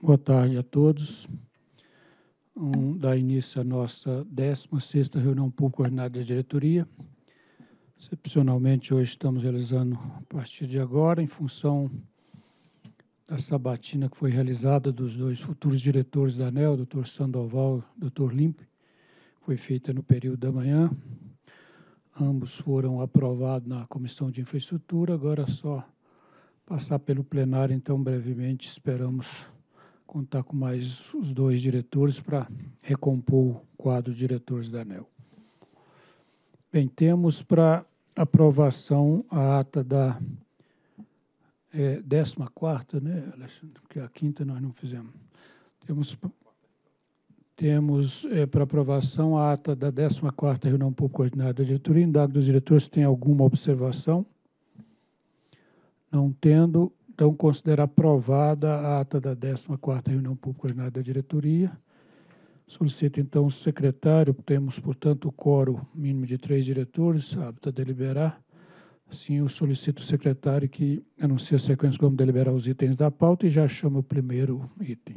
Boa tarde a todos. Um, dá início à nossa 16ª reunião pública ordinária da diretoria. Excepcionalmente, hoje estamos realizando, a partir de agora, em função da sabatina que foi realizada dos dois futuros diretores da ANEL, doutor Sandoval e doutor Limpe, foi feita no período da manhã. Ambos foram aprovados na Comissão de Infraestrutura, agora é só passar pelo plenário, então, brevemente, esperamos contar com mais os dois diretores para recompor o quadro de diretores da ANEL. Bem, temos para aprovação a ata da é, 14 né, Alexandre? Porque a quinta nós não fizemos. Temos, temos é, para aprovação a ata da 14ª reunião pública Coordenada da diretoria. Indago dos diretores se tem alguma observação. Não tendo, então, considero aprovada a ata da 14ª reunião pública ordinária da diretoria. Solicito, então, o secretário, temos, portanto, o coro mínimo de três diretores, hábito a deliberar. Assim, eu solicito o secretário que anuncie a sequência como deliberar os itens da pauta e já chama o primeiro item.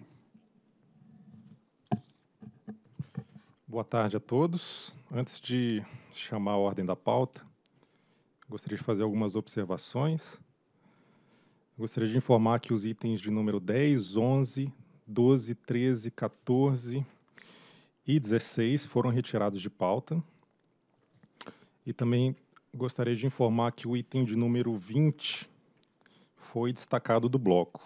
Boa tarde a todos. Antes de chamar a ordem da pauta, gostaria de fazer algumas observações. Gostaria de informar que os itens de número 10, 11, 12, 13, 14 e 16 foram retirados de pauta. E também gostaria de informar que o item de número 20 foi destacado do bloco.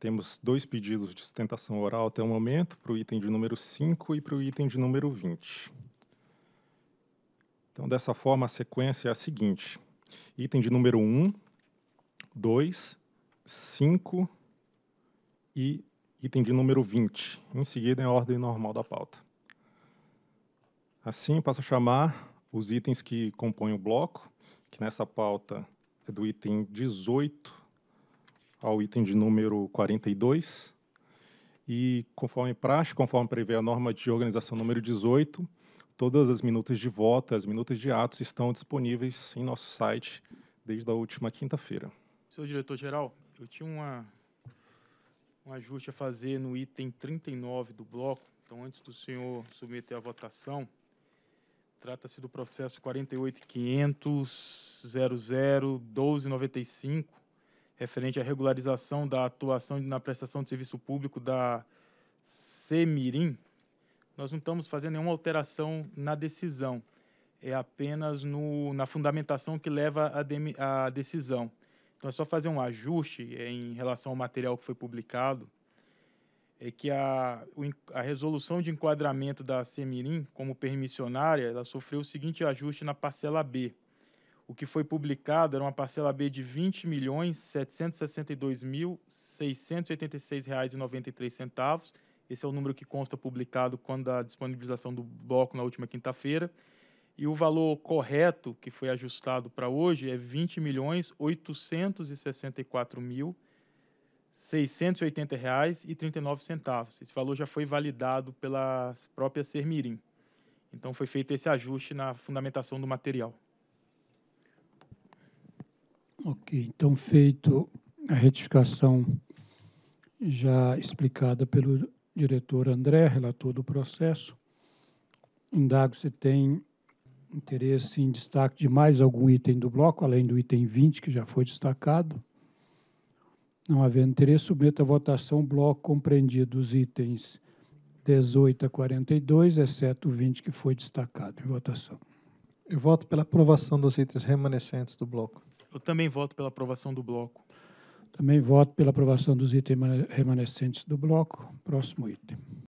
Temos dois pedidos de sustentação oral até o momento, para o item de número 5 e para o item de número 20. Então, dessa forma, a sequência é a seguinte: item de número 1, 2, 5 e item de número 20, em seguida em ordem normal da pauta. Assim, passo a chamar os itens que compõem o bloco, que nessa pauta é do item 18 ao item de número 42. E, conforme praxe, conforme prevê a norma de organização número 18, todas as minutas de voto, as minutas de atos estão disponíveis em nosso site desde a última quinta-feira. Senhor diretor-geral, eu tinha uma, um ajuste a fazer no item 39 do bloco. Então, antes do senhor submeter à votação, trata-se do processo 48.500.00.1295, referente à regularização da atuação na prestação de serviço público da CEMIRIM. Nós não estamos fazendo nenhuma alteração na decisão, é apenas no, na fundamentação que leva à decisão. Então é só fazer um ajuste é, em relação ao material que foi publicado. É que a, a resolução de enquadramento da Semirim como permissionária, ela sofreu o seguinte ajuste na parcela B. O que foi publicado era uma parcela B de R$ 20.762.686,93. Esse é o número que consta publicado quando a disponibilização do bloco na última quinta-feira. E o valor correto que foi ajustado para hoje é R$ milhões mil reais e centavos. Esse valor já foi validado pela própria Sermirim. Então foi feito esse ajuste na fundamentação do material. Ok, então feito a retificação já explicada pelo diretor André, relator do processo, indago se tem interesse em destaque de mais algum item do bloco, além do item 20, que já foi destacado. Não havendo interesse, submeto à votação o bloco compreendido os itens 18 a 42, exceto o 20, que foi destacado em votação. Eu voto pela aprovação dos itens remanescentes do bloco. Eu também voto pela aprovação do bloco. Também voto pela aprovação dos itens remanescentes do bloco. Próximo item.